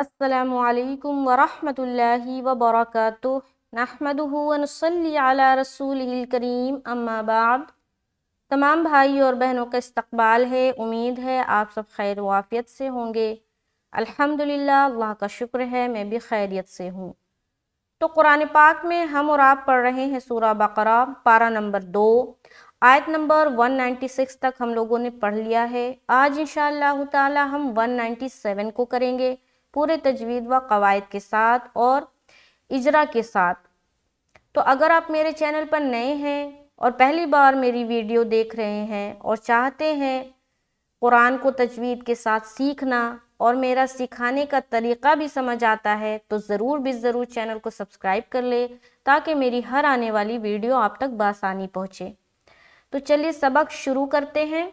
असलकम वरहमल वबरक करीम अम्मा अम्माबाद तमाम भाई और बहनों का इस्तबाल है उम्मीद है आप सब खैर वाफ़ियत से होंगे अल्हम्दुलिल्लाह अल्लाह का शुक्र है मैं भी खैरियत से हूँ तो कुरान पाक में हम और आप पढ़ रहे हैं सूरा बकरा पारा नंबर दो आयत नंबर 196 तक हम लोगों ने पढ़ लिया है आज इन ताला हम 197 को करेंगे पूरे तजवीद व कवायद के साथ और इजरा के साथ तो अगर आप मेरे चैनल पर नए हैं और पहली बार मेरी वीडियो देख रहे हैं और चाहते हैं कुरान को तजवीद के साथ सीखना और मेरा सिखाने का तरीका भी समझ आता है तो ज़रूर भी ज़रूर चैनल को सब्सक्राइब कर ले ताकि मेरी हर आने वाली वीडियो आप तक बासानी पहुँचे तो चलिए सबक शुरू करते हैं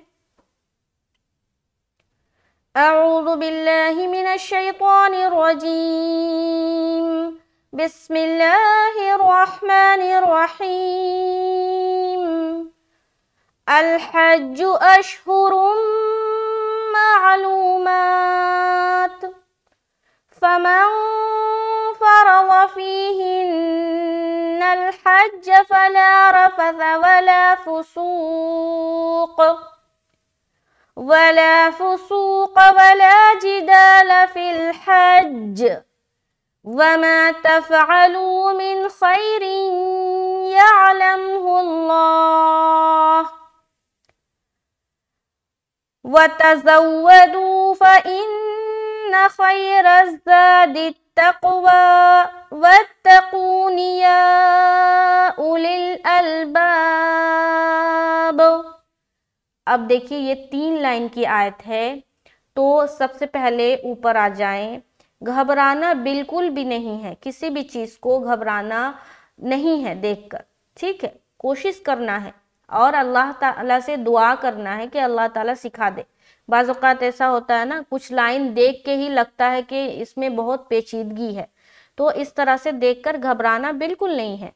أعوذ بالله من الشيطان الرجيم بسم الله الرحمن الرحيم الحج أشهر معلومات فمن فرض فيهن الحج فلا رفث ولا فسوق ولا فسوق ولا جدال في الحج وما تفعلوا من خير يعلمه الله وتزودوا فإن خير الزاد التقوى واتقون يا أولي الألباب अब देखिए ये तीन लाइन की आयत है तो सबसे पहले ऊपर आ जाएं घबराना बिल्कुल भी नहीं है किसी भी चीज़ को घबराना नहीं है देखकर ठीक है कोशिश करना है और अल्लाह ताला से दुआ करना है कि अल्लाह ताला सिखा दे बाज़ात ऐसा होता है ना कुछ लाइन देख के ही लगता है कि इसमें बहुत पेचीदगी है तो इस तरह से देखकर घबराना बिल्कुल नहीं है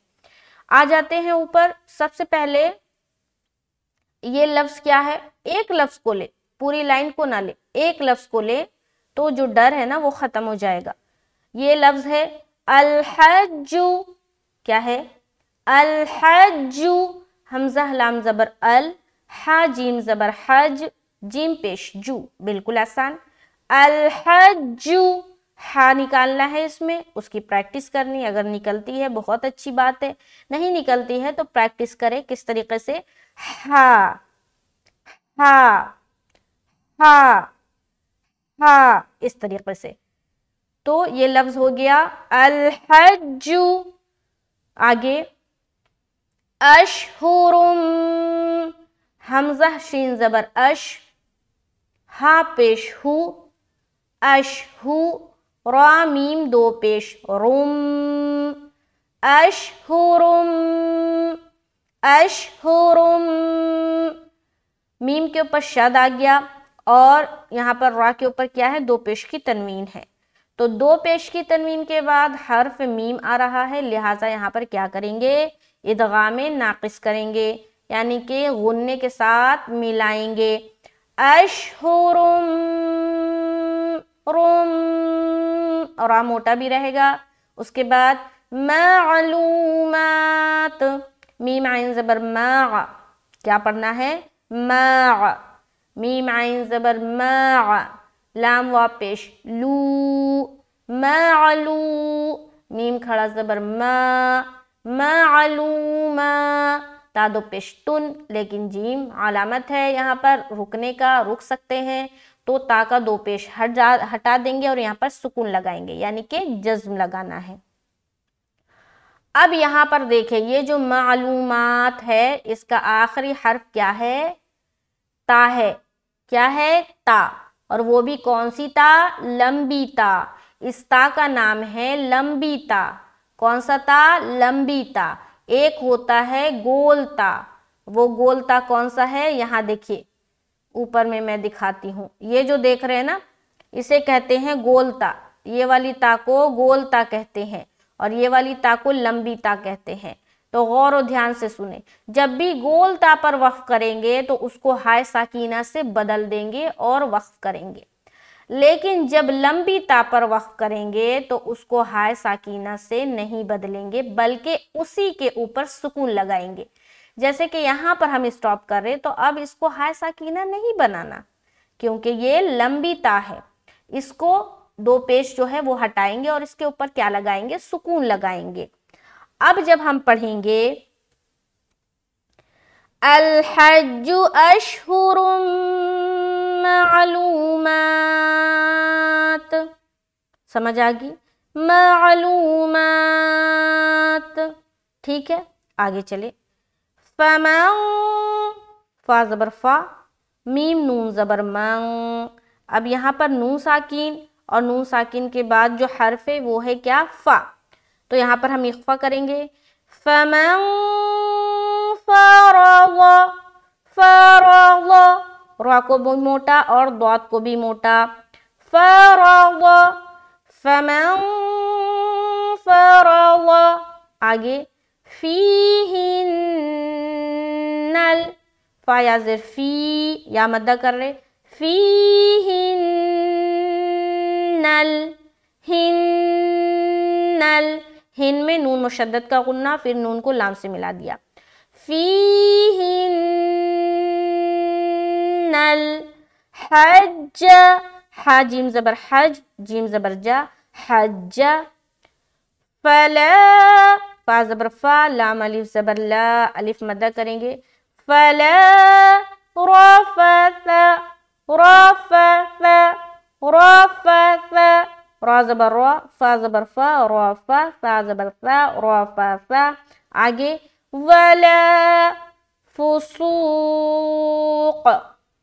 आ जाते हैं ऊपर सबसे पहले ये लफ्ज क्या है एक लफ्ज को ले पूरी लाइन को ना ले एक लफ्ज को ले तो जो डर है ना वो खत्म हो जाएगा ये लफ्ज है अलहजू क्या है अलहजू हमजा हलाम जबर अल हा जीम जबर हज जीम पेश जू बिल्कुल आसान अलहजू हा निकालना है इसमें उसकी प्रैक्टिस करनी अगर निकलती है बहुत अच्छी बात है नहीं निकलती है तो प्रैक्टिस करें किस तरीके से ha ha ha हा इस तरीके से तो ये लफ्ज हो गया अलहजू आगे अशहुरुम हमजा शीन जबर अश हा पेश हु अश हु दो पेश रुम अशहुरुम अशहुरुम मीम के ऊपर शद आ गया और यहाँ पर रा के ऊपर क्या है दो पेश की तनवीन है तो दो पेश की तनवीन के बाद हर्फ मीम आ रहा है लिहाजा यहाँ पर क्या करेंगे ईदगाह में नाकस करेंगे यानी कि गुन्ने के साथ मिलाएंगे अशहुरुम रुम और मोटा भी रहेगा उसके बाद मालूमात मीम आइन ज़बर मा क्या पढ़ना है मा मीम आइन ज़बर मा लाम वापेश लू मलू मीम खड़ा ज़बर मा मालूमा तादो पेश तुन लेकिन जीम अलामत है यहाँ पर रुकने का रुक सकते हैं तो ता का दो पेश हट जा हटा देंगे और यहाँ पर सुकून लगाएंगे यानी कि जज्म लगाना है अब यहाँ पर देखें ये जो मालूम है इसका आखिरी हर्फ क्या है ता है क्या है ता और वो भी कौन सी ता लंबी ता इस ता का नाम है लंबी ता कौन सा ता लंबी ता एक होता है गोलता वो गोलता कौन सा है यहाँ देखिए ऊपर में मैं दिखाती हूँ ये जो देख रहे हैं ना इसे कहते हैं गोलता ये वाली ता को गोलता कहते हैं और ये वाली ता को लंबी ता कहते हैं तो गौर और ध्यान से सुने जब भी गोल ता पर वक्फ करेंगे तो उसको हाय साकीना से बदल देंगे और वक्फ करेंगे लेकिन जब लंबी ता पर वक्फ करेंगे तो उसको हाय साकीना से नहीं बदलेंगे बल्कि उसी के ऊपर सुकून लगाएंगे जैसे कि यहाँ पर हम स्टॉप कर रहे तो अब इसको हाय साकीना नहीं बनाना क्योंकि ये लंबी ता है इसको दो पेज जो है वो हटाएंगे और इसके ऊपर क्या लगाएंगे सुकून लगाएंगे अब जब हम पढ़ेंगे الحج أشهر معلومات समझ आ गई मालूमात ठीक है आगे चले फमं फा ज़बर फा मीम नून ज़बर मंग अब यहाँ पर नू साकिन और नू साकिन के बाद जो हर्फ है वो है क्या फ़ा तो यहाँ पर हम इख्फा करेंगे फमन फरग रा को भी मोटा और दौत को भी मोटा फ़रा फमन आगे फी नल फाया फी या मद्दा कर रहे फी हिन्नल हिन्नल हिन में नून मुशद्दत का गुन्ना फिर नून को लाम से मिला दिया फी नल हज हा जीम जबर हज जीम जबर जा हज फल फा जबर फा लाम अलिफ जबर ला अलिफ मदा करेंगे फल रफत रफत رافا فا ثا را زبر را فا زبر فا رافا فا ثا زبر ثا را ثا عجي ولا فسوق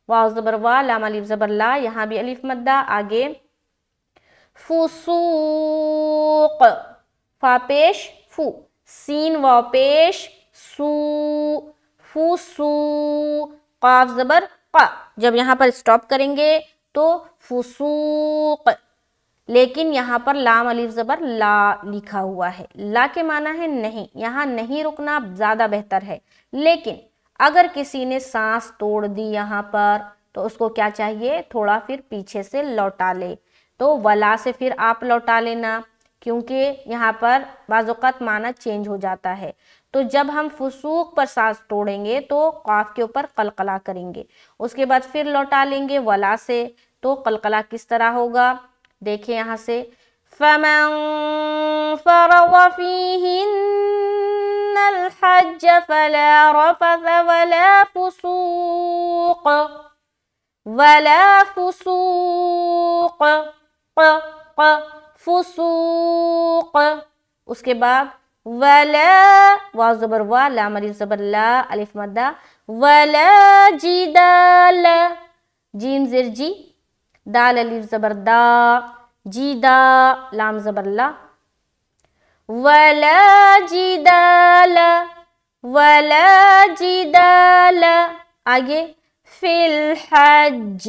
واو زبر وا لام الف زبر لا यहाँ भी अलिफ عجي فسوق فا بيش فو سين सीन بيش سو فسوق قاف زبر قا جب یہاں پر سٹاپ کریں گے तो फसूक लेकिन यहाँ पर लाम अलीफ ज़बर ला लिखा हुआ है ला के माना है नहीं यहाँ नहीं रुकना ज़्यादा बेहतर है लेकिन अगर किसी ने सांस तोड़ दी यहाँ पर तो उसको क्या चाहिए थोड़ा फिर पीछे से लौटा ले तो वला से फिर आप लौटा लेना क्योंकि यहाँ पर बाजुकात माना चेंज हो जाता है तो जब हम फसूक पर सांस तोड़ेंगे तो काफ के ऊपर कलकला करेंगे उसके बाद फिर लौटा लेंगे वला से तो कलकला किस तरह होगा देखे यहाँ से फमन फरग ق ق उसके बाद वला वा जबर वा ला मरी जबर ला अलिफ मद्दा वला जिदाल जीम जिर जी दाल अलीफ ज़बरदा जीदा लाम ज़बरला वला जीदाल वला जीदाल आगे फिल हज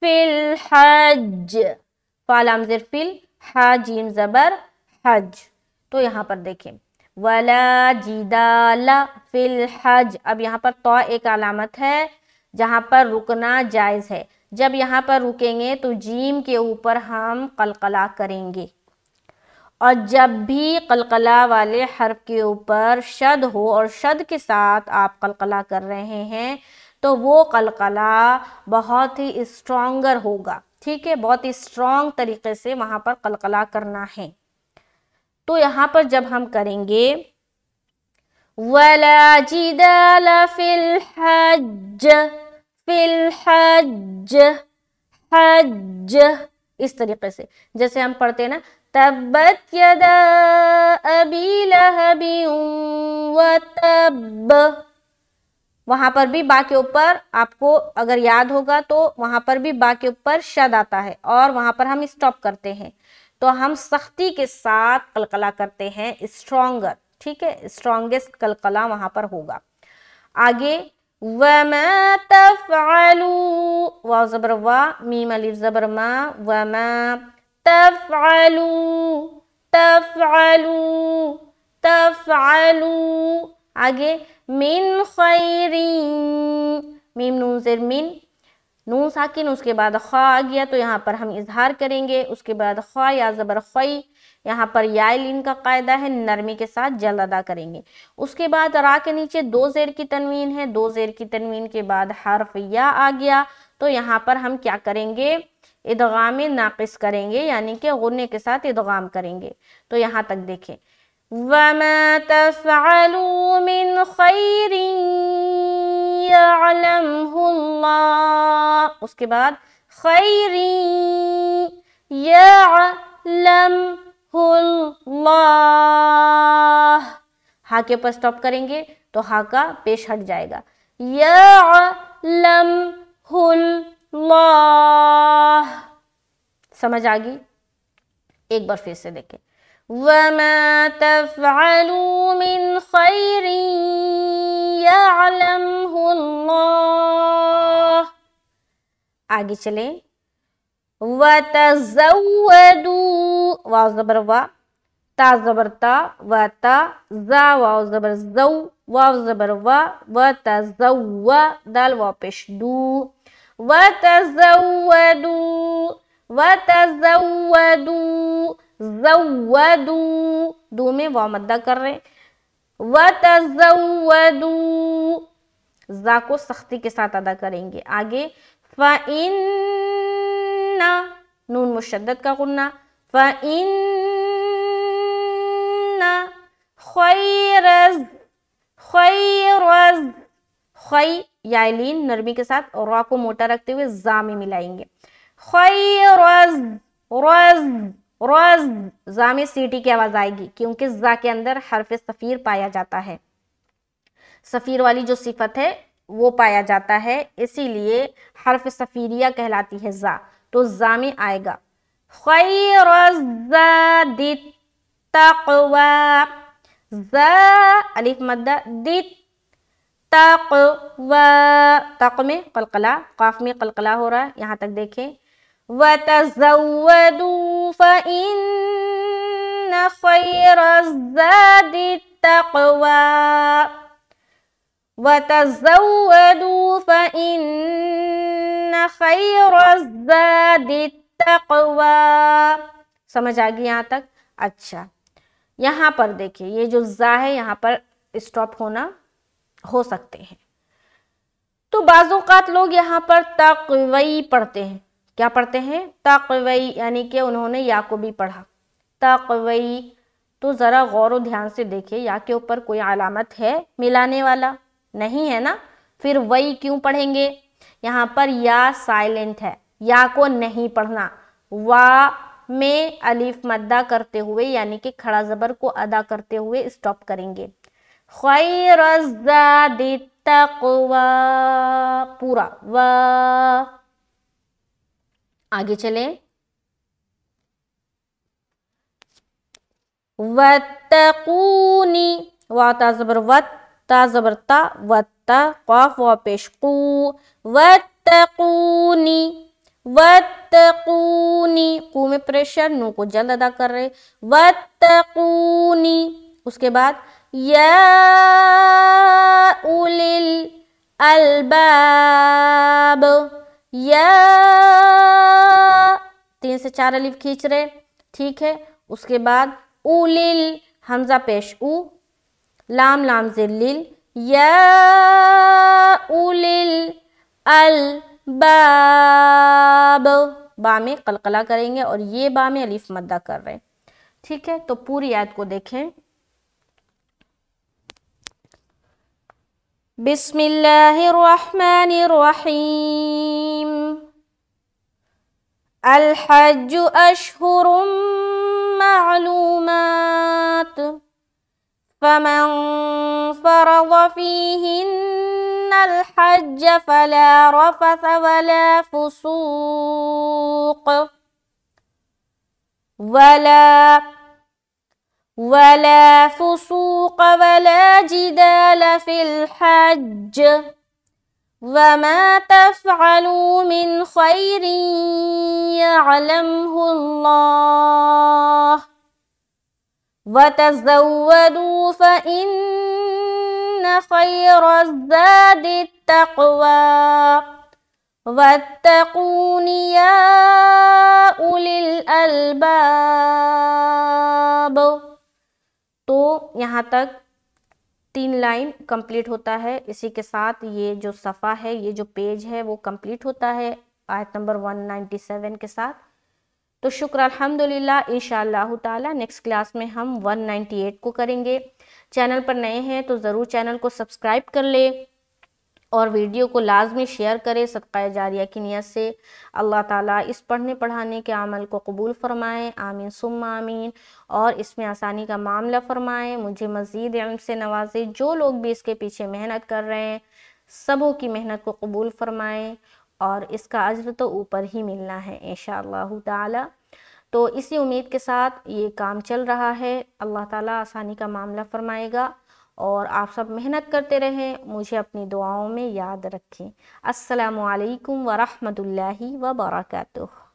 फिल हज फालाम फिल हाजीम ज़बर हज तो यहाँ पर देखें वला ला फिल हज अब यहाँ पर तो एक अलामत है जहाँ पर रुकना जायज़ है जब यहाँ पर रुकेंगे तो जीम के ऊपर हम कलकला करेंगे और जब भी कलकला वाले हर्फ के ऊपर शद हो और शद के साथ आप कलकला कर रहे हैं तो वो कलकला बहुत ही स्ट्रोंगर होगा ठीक है बहुत ही स्ट्रॉन्ग तरीके से वहाँ पर कलकला करना है तो यहाँ पर जब हम करेंगे वला जिदल फिल हज फिल हज हज इस तरीके से जैसे हम पढ़ते हैं ना तब्बत यदा अबी लहबी व तब वहां पर भी बा के ऊपर आपको अगर याद होगा तो वहां पर भी बा के ऊपर शद आता है और वहां पर हम स्टॉप करते हैं तो हम सख्ती के साथ कलकला करते हैं स्ट्रोंगर ठीक है स्ट्रोंगेस्ट कलकला वहां पर होगा आगे وما تفعلوا واو زبر وا ميم الف زبر ما وما تفعلوا تفعلوا تفعلوا आगे من خير ميم نون से من नू साकिन उसके बाद ख्वा आ गया तो यहाँ पर हम इजहार करेंगे उसके बाद ख्वा या ज़बर ख्वाई यहाँ पर यान का कायदा है नरमी के साथ जल अदा करेंगे उसके बाद रा के नीचे दो जेर की तनवीन है दो जेर की तनवीन के बाद हर्फ या आ गया तो यहाँ पर हम क्या करेंगे इदगाम नाकस करेंगे यानी कि गुन्ने के साथ इदगाम करेंगे तो यहाँ तक देखें वमा तफ़लू मिन खैरिन उसके बाद खैरी हा के ऊपर स्टॉप करेंगे तो हा का पेश हट जाएगा यालमहुल्लाह समझ आ गई एक बार फिर से देखें وما تفعلوا من خير يعلمه الله اجي چلیں وَتَزَوَّدُوا واو زبر وَا تا زبر تا وَتَ زَا واو زبر زَو واو زبر وَا وَتَزَوَّ دال واو پش وَتَزَوَّدُوا وَتَزَوَّدُوا जवदू में वाह मद्दा कर रहे हैं जा को सख्ती के साथ अदा करेंगे आगे फ़इन्ना नून मुशद्दत का गुन्ना फ़इन्ना खैरज खैरज खै नरमी के साथ रॉ को मोटा रखते हुए जा में मिलाएंगे खैरज रज रोज जा सीटी की आवाज़ आएगी क्योंकि जा के अंदर हरफ सफ़ीर पाया जाता है सफ़ीर वाली जो सिफत है वो पाया जाता है इसीलिए हरफ सफ़ीरिया कहलाती है जा तो जाम आएगा तकवा अलिफ तक में कलकला काफ में कलकला हो रहा है यहाँ तक देखें وتزودوا فإن خير الزاد التقوى وتزودوا فإن خير الزاد التقوى समझ आ गई यहाँ तक अच्छा यहाँ पर देखिए ये जो जा है यहाँ पर स्टॉप होना हो सकते हैं तो बाजूकात लोग यहाँ पर तकवई पढ़ते हैं क्या पढ़ते हैं तकवई यानी कि उन्होंने या को भी पढ़ा तकवई तो ज़रा गौर ध्यान से देखिए या के ऊपर कोई अलामत है मिलाने वाला नहीं है ना फिर वही क्यों पढ़ेंगे यहाँ पर या साइलेंट है या को नहीं पढ़ना वा में अलीफ मद्दा करते हुए यानी कि खड़ा ज़बर को अदा करते हुए स्टॉप करेंगे खैर पूरा वा आगे चले वत्तकूनी वाता जबर वत्ता वत्ता व पेशकू वत्तकूनी वत्तकूनी कू में प्रेशर नू को जल्द अदा कर रहे वत्तकूनी उसके बाद या उलिल अलबाब या तीन से चार अलिफ खींच रहे ठीक है उसके बाद उलिल हमजा पेश उ लाम लाम जिल या उलिल अल बाब बा में कलकला करेंगे और ये बा में अलिफ मद्दा कर रहे हैं ठीक है तो पूरी याद को देखें بسم الله الرحمن الرحيم الحج أشهر معلومات فمن فرض فيهن الحج فلا رفث ولا فسوق ولا فسوق ولا فسوق ولا جدال في الحج وما تفعلوا من خير يعلمه الله وتزودوا فإن خير الزاد التقوى واتقون يا أولي الألباب तो यहाँ तक तीन लाइन कंप्लीट होता है इसी के साथ ये जो सफ़ा है ये जो पेज है वो कंप्लीट होता है आयत नंबर 197 के साथ तो शुक्र अलहमदिल्ला इन ताला नेक्स्ट क्लास में हम 198 को करेंगे चैनल पर नए हैं तो ज़रूर चैनल को सब्सक्राइब कर ले और वीडियो को लाजमी शेयर करें सदक़ा जारिया की नीयत से अल्लाह ताला इस पढ़ने पढ़ाने के अमल को कबूल फ़रमाएँ आमीन सुम आमीन और इसमें आसानी का मामला फ़रमाएँ मुझे मज़ीद इल्म से नवाजे जो लोग भी इसके पीछे मेहनत कर रहे हैं सबों की मेहनत को कबूल फ़रमाएँ और इसका अजर तो ऊपर ही मिलना है इन ताला तो इसी उम्मीद के साथ ये काम चल रहा है अल्लाह ताला आसानी का मामला फ़रमाएगा और आप सब मेहनत करते रहें मुझे अपनी दुआओं में याद रखें असलकम वरहमल वर्का